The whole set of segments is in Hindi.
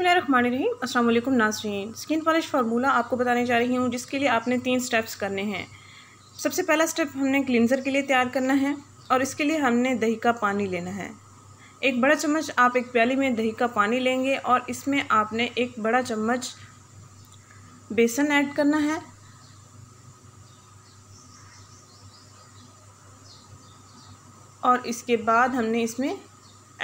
रहीम असल नाजरीन स्किन पॉलिश फार्मूला आपको बताने जा रही हूँ जिसके लिए आपने तीन स्टेप्स करने हैं सबसे पहला स्टेप हमने क्लिनज़र के लिए तैयार करना है और इसके लिए हमने दही का पानी लेना है एक बड़ा चम्मच आप एक प्याली में दही का पानी लेंगे और इसमें आपने एक बड़ा चम्मच बेसन ऐड करना है और इसके बाद हमने इसमें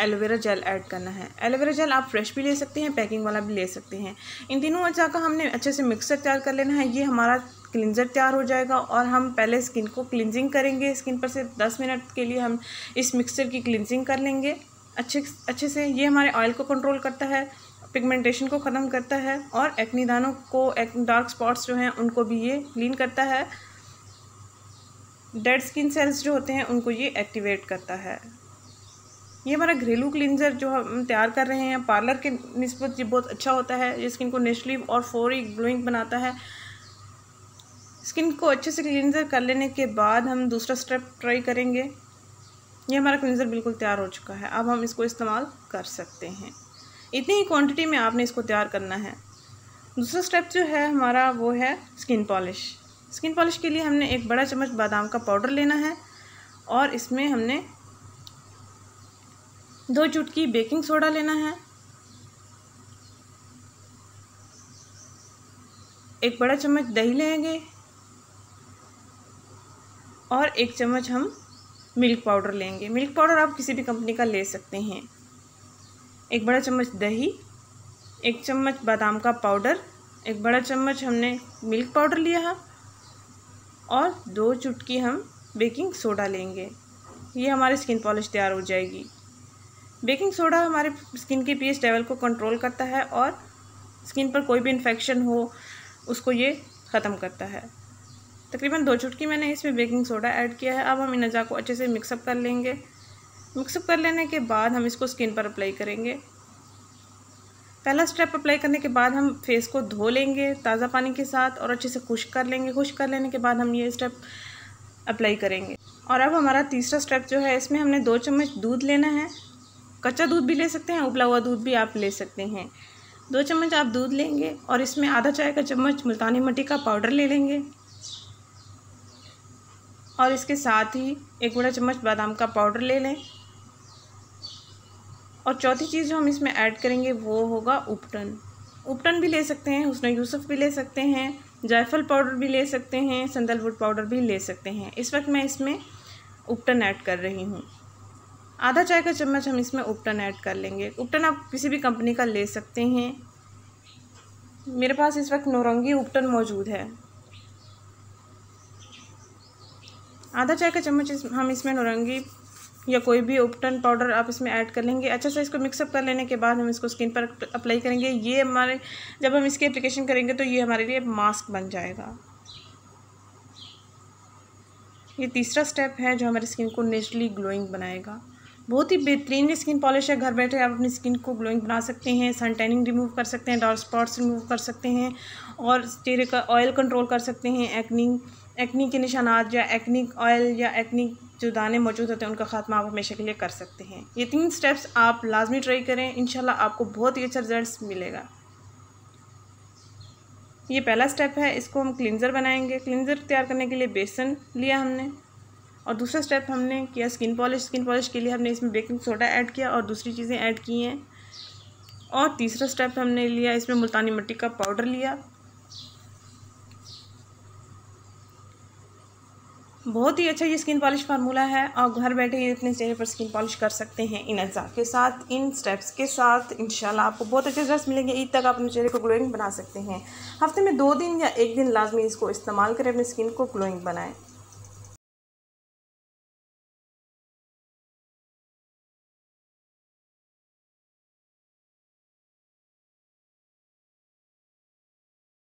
एलोवेरा जेल ऐड करना है एलोवेरा जेल आप फ्रेश भी ले सकते हैं पैकिंग वाला भी ले सकते हैं इन तीनों अज्जा का हमने अच्छे से मिक्सर तैयार कर लेना है ये हमारा क्लिनजर तैयार हो जाएगा और हम पहले स्किन को क्लिनजिंग करेंगे स्किन पर से दस मिनट के लिए हम इस मिक्सचर की क्लिनजिंग कर लेंगे अच्छे अच्छे से ये हमारे ऑयल को कंट्रोल करता है पिगमेंटेशन को ख़त्म करता है और एक्निदानों को एक, डार्क स्पॉट्स जो हैं उनको भी ये क्लीन करता है डेड स्किन सेल्स जो होते हैं उनको ये एक्टिवेट करता है ये हमारा घरेलू क्लिनजर जो हम तैयार कर रहे हैं पार्लर के नस्बत ये बहुत अच्छा होता है ये स्किन को नेचुरली और फोरी ग्लोइंग बनाता है स्किन को अच्छे से क्लिनजर कर लेने के बाद हम दूसरा स्टेप ट्राई करेंगे ये हमारा क्लिनज़र बिल्कुल तैयार हो चुका है अब हम इसको इस्तेमाल कर सकते हैं इतनी ही क्वान्टिटी में आपने इसको तैयार करना है दूसरा स्टेप जो है हमारा वो है स्किन पॉलिश स्किन पॉलिश के लिए हमने एक बड़ा चम्मच बादाम का पाउडर लेना है और इसमें हमने दो चुटकी बेकिंग सोडा लेना है एक बड़ा चम्मच दही लेंगे और एक चम्मच हम मिल्क पाउडर लेंगे मिल्क पाउडर आप किसी भी कंपनी का ले सकते हैं एक बड़ा चम्मच दही एक चम्मच बादाम का पाउडर एक बड़ा चम्मच हमने मिल्क पाउडर लिया है और दो चुटकी हम बेकिंग सोडा लेंगे ये हमारी स्किन पॉलिश तैयार हो जाएगी बेकिंग सोडा हमारे स्किन के पीएच लेवल को कंट्रोल करता है और स्किन पर कोई भी इन्फेक्शन हो उसको ये ख़त्म करता है तकरीबन दो चुटकी मैंने इसमें बेकिंग सोडा ऐड किया है अब हम इन अज़ा को अच्छे से मिक्सअप कर लेंगे मिक्सअप कर लेने के बाद हम इसको स्किन पर अप्लाई करेंगे पहला स्टेप अप्लाई करने के बाद हम फेस को धो लेंगे ताज़ा पानी के साथ और अच्छे से खुश कर लेंगे खुश कर लेने के बाद हम ये स्टेप अप्लाई करेंगे और अब हमारा तीसरा स्टेप जो है इसमें हमने दो चम्मच दूध लेना है कच्चा दूध भी ले सकते हैं उबला हुआ दूध भी आप ले सकते हैं दो चम्मच आप दूध लेंगे और इसमें आधा चाय का चम्मच मुल्तानी मट्टी का पाउडर ले लेंगे और इसके साथ ही एक बड़ा चम्मच बादाम का पाउडर ले लें और चौथी चीज़ जो हम इसमें ऐड करेंगे वो होगा उपटन उपटन भी ले सकते हैं उसमें यूसुफ भी ले सकते हैं जायफल पाउडर भी ले सकते हैं संदलवुड पाउडर भी ले सकते हैं इस वक्त मैं इसमें उपटन ऐड कर रही हूँ आधा चाय का चम्मच हम इसमें उपटन ऐड कर लेंगे उपटन आप किसी भी कंपनी का ले सकते हैं मेरे पास इस वक्त नौरंगी उपटन मौजूद है आधा चाय का चम्मच इस, हम इसमें नौरंगी या कोई भी उपटन पाउडर आप इसमें ऐड कर लेंगे अच्छा सा इसको मिक्सअप कर लेने के बाद हम इसको स्किन पर अप्लाई करेंगे ये हमारे जब हम इसकी अप्लीकेशन करेंगे तो ये हमारे लिए मास्क बन जाएगा ये तीसरा स्टेप है जो हमारी स्किन को नेचुरली ग्लोइंग बनाएगा बहुत ही बेहतरीन स्किन पॉलिश है घर बैठे आप अपनी स्किन को ग्लोइंग बना सकते हैं सन टैनिंग रिमूव कर सकते हैं डार्क स्पॉट्स रिमूव कर सकते हैं और चेहरे का ऑयल कंट्रोल कर सकते हैं एक्निंग एक्निक के निशानात या एक्निक ऑयल या एक्निक जो दाने मौजूद होते हैं उनका खात्मा आप हमेशा के लिए कर सकते हैं ये तीन स्टेप्स आप लाजमी ट्राई करें इन आपको बहुत ही अच्छा रिजल्ट मिलेगा ये पहला स्टेप है इसको हम क्लिनज़र बनाएंगे क्लिनज़र तैयार करने के लिए बेसन लिया हमने और दूसरा स्टेप हमने किया स्किन पॉलिश स्किन पॉलिश के लिए हमने इसमें बेकिंग सोडा ऐड किया और दूसरी चीज़ें ऐड की हैं और तीसरा स्टेप हमने लिया इसमें मुल्तानी मिट्टी का पाउडर लिया बहुत ही अच्छा ये स्किन पॉलिश फार्मूला है आप घर बैठे ही अपने चेहरे पर स्किन पॉलिश कर सकते हैं इन अज्जा के साथ इन स्टेप्स के साथ इंशाल्लाह आपको बहुत अच्छे रिजल्ट मिलेंगे ईद तक आप अपने चेहरे को ग्लोइंग बना सकते हैं हफ्ते में दो दिन या एक दिन लाजमी इसको इस्तेमाल करें अपनी स्किन को ग्लोइंग बनाएं